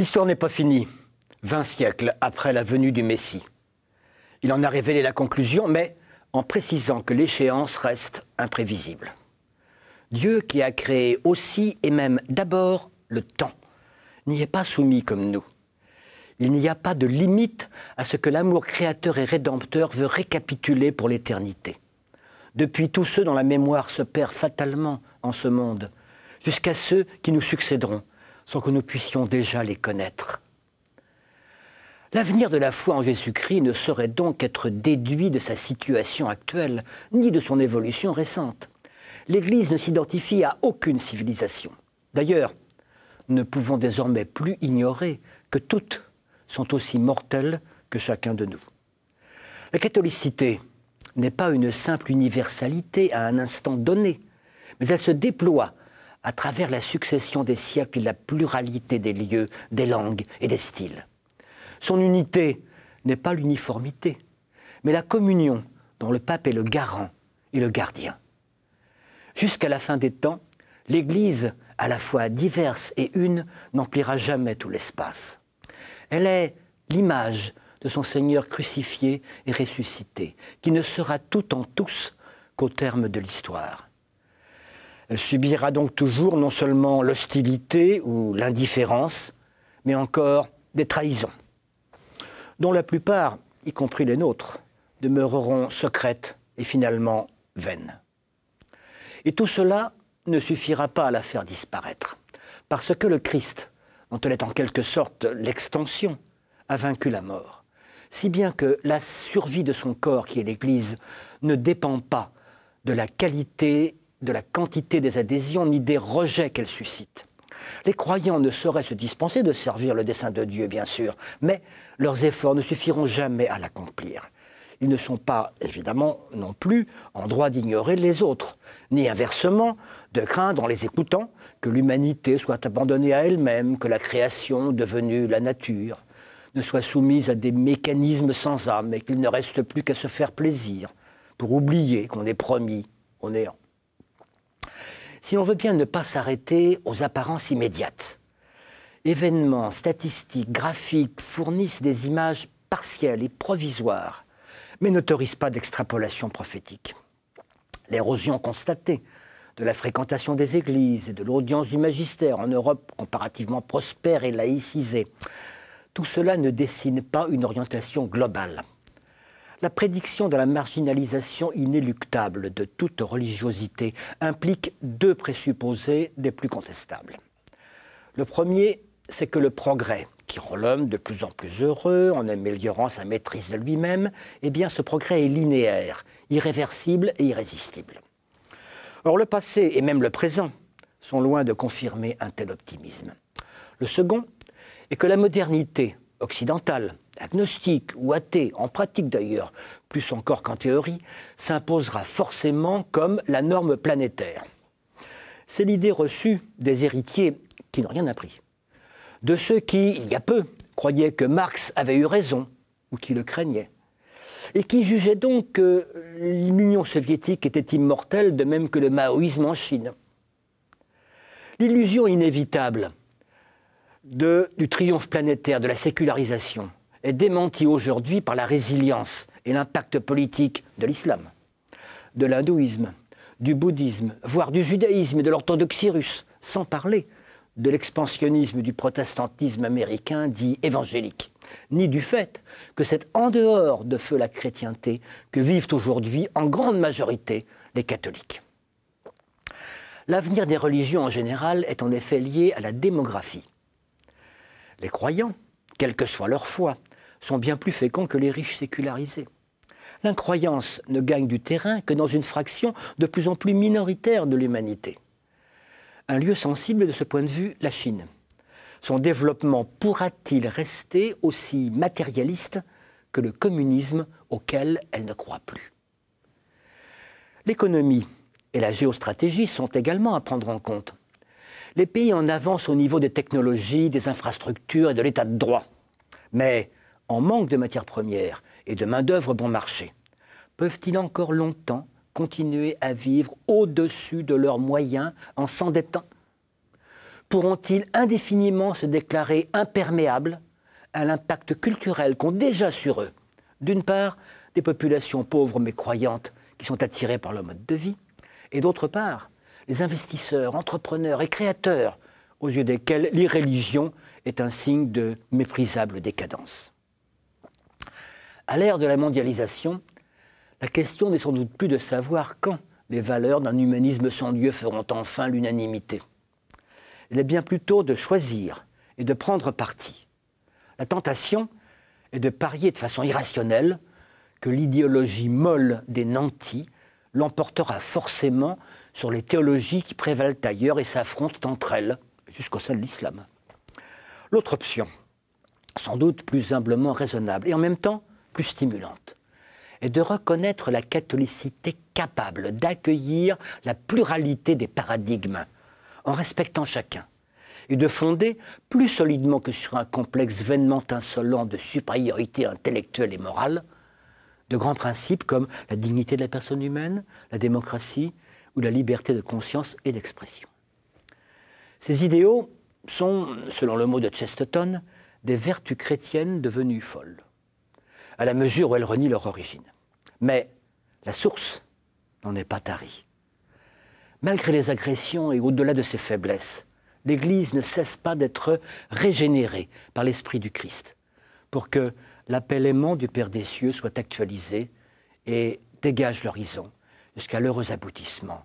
L'histoire n'est pas finie, 20 siècles après la venue du Messie. Il en a révélé la conclusion, mais en précisant que l'échéance reste imprévisible. Dieu qui a créé aussi et même d'abord le temps n'y est pas soumis comme nous. Il n'y a pas de limite à ce que l'amour créateur et rédempteur veut récapituler pour l'éternité. Depuis tous ceux dont la mémoire se perd fatalement en ce monde, jusqu'à ceux qui nous succéderont, sans que nous puissions déjà les connaître. L'avenir de la foi en Jésus-Christ ne saurait donc être déduit de sa situation actuelle, ni de son évolution récente. L'Église ne s'identifie à aucune civilisation. D'ailleurs, nous ne pouvons désormais plus ignorer que toutes sont aussi mortelles que chacun de nous. La catholicité n'est pas une simple universalité à un instant donné, mais elle se déploie à travers la succession des siècles et la pluralité des lieux, des langues et des styles. Son unité n'est pas l'uniformité, mais la communion dont le pape est le garant et le gardien. Jusqu'à la fin des temps, l'Église, à la fois diverse et une, n'emplira jamais tout l'espace. Elle est l'image de son Seigneur crucifié et ressuscité, qui ne sera tout en tous qu'au terme de l'histoire. Elle euh, subira donc toujours non seulement l'hostilité ou l'indifférence, mais encore des trahisons, dont la plupart, y compris les nôtres, demeureront secrètes et finalement vaines. Et tout cela ne suffira pas à la faire disparaître, parce que le Christ, dont elle est en quelque sorte l'extension, a vaincu la mort, si bien que la survie de son corps, qui est l'Église, ne dépend pas de la qualité de la quantité des adhésions ni des rejets qu'elle suscite. Les croyants ne sauraient se dispenser de servir le dessein de Dieu, bien sûr, mais leurs efforts ne suffiront jamais à l'accomplir. Ils ne sont pas, évidemment, non plus en droit d'ignorer les autres, ni inversement de craindre, en les écoutant, que l'humanité soit abandonnée à elle-même, que la création, devenue la nature, ne soit soumise à des mécanismes sans âme et qu'il ne reste plus qu'à se faire plaisir pour oublier qu'on est promis au néant si l'on veut bien ne pas s'arrêter aux apparences immédiates. Événements, statistiques, graphiques fournissent des images partielles et provisoires, mais n'autorisent pas d'extrapolation prophétique. L'érosion constatée de la fréquentation des églises et de l'audience du magistère en Europe comparativement prospère et laïcisée, tout cela ne dessine pas une orientation globale. La prédiction de la marginalisation inéluctable de toute religiosité implique deux présupposés des plus contestables. Le premier, c'est que le progrès, qui rend l'homme de plus en plus heureux en améliorant sa maîtrise de lui-même, eh bien ce progrès est linéaire, irréversible et irrésistible. Or le passé et même le présent sont loin de confirmer un tel optimisme. Le second est que la modernité occidentale, agnostique ou athée, en pratique d'ailleurs, plus encore qu'en théorie, s'imposera forcément comme la norme planétaire. C'est l'idée reçue des héritiers qui n'ont rien appris, de ceux qui, il y a peu, croyaient que Marx avait eu raison, ou qui le craignaient, et qui jugeaient donc que l'Union soviétique était immortelle, de même que le maoïsme en Chine. L'illusion inévitable du triomphe planétaire, de la sécularisation, est démenti aujourd'hui par la résilience et l'impact politique de l'islam, de l'hindouisme, du bouddhisme, voire du judaïsme et de l'orthodoxie russe, sans parler de l'expansionnisme du protestantisme américain dit évangélique, ni du fait que c'est en dehors de feu la chrétienté que vivent aujourd'hui en grande majorité les catholiques. L'avenir des religions en général est en effet lié à la démographie. Les croyants, quelle que soit leur foi, sont bien plus féconds que les riches sécularisés. L'incroyance ne gagne du terrain que dans une fraction de plus en plus minoritaire de l'humanité. Un lieu sensible de ce point de vue, la Chine. Son développement pourra-t-il rester aussi matérialiste que le communisme auquel elle ne croit plus L'économie et la géostratégie sont également à prendre en compte. Les pays en avancent au niveau des technologies, des infrastructures et de l'état de droit. Mais en manque de matières premières et de main-d'œuvre bon marché, peuvent-ils encore longtemps continuer à vivre au-dessus de leurs moyens en s'endettant Pourront-ils indéfiniment se déclarer imperméables à l'impact culturel qu'ont déjà sur eux, d'une part, des populations pauvres mais croyantes qui sont attirées par leur mode de vie, et d'autre part, les investisseurs, entrepreneurs et créateurs, aux yeux desquels l'irréligion est un signe de méprisable décadence. À l'ère de la mondialisation, la question n'est sans doute plus de savoir quand les valeurs d'un humanisme sans lieu feront enfin l'unanimité. Elle est bien plutôt de choisir et de prendre parti. La tentation est de parier de façon irrationnelle que l'idéologie molle des nantis l'emportera forcément sur les théologies qui prévalent ailleurs et s'affrontent entre elles, jusqu'au sein de l'islam. L'autre option, sans doute plus humblement raisonnable et en même temps plus stimulante, et de reconnaître la catholicité capable d'accueillir la pluralité des paradigmes, en respectant chacun, et de fonder, plus solidement que sur un complexe vainement insolent de supériorité intellectuelle et morale, de grands principes comme la dignité de la personne humaine, la démocratie ou la liberté de conscience et d'expression. Ces idéaux sont, selon le mot de Chesterton, des vertus chrétiennes devenues folles à la mesure où elles renient leur origine. Mais la source n'en est pas tarie. Malgré les agressions et au-delà de ses faiblesses, l'Église ne cesse pas d'être régénérée par l'Esprit du Christ, pour que l'appel aimant du Père des cieux soit actualisé et dégage l'horizon jusqu'à l'heureux aboutissement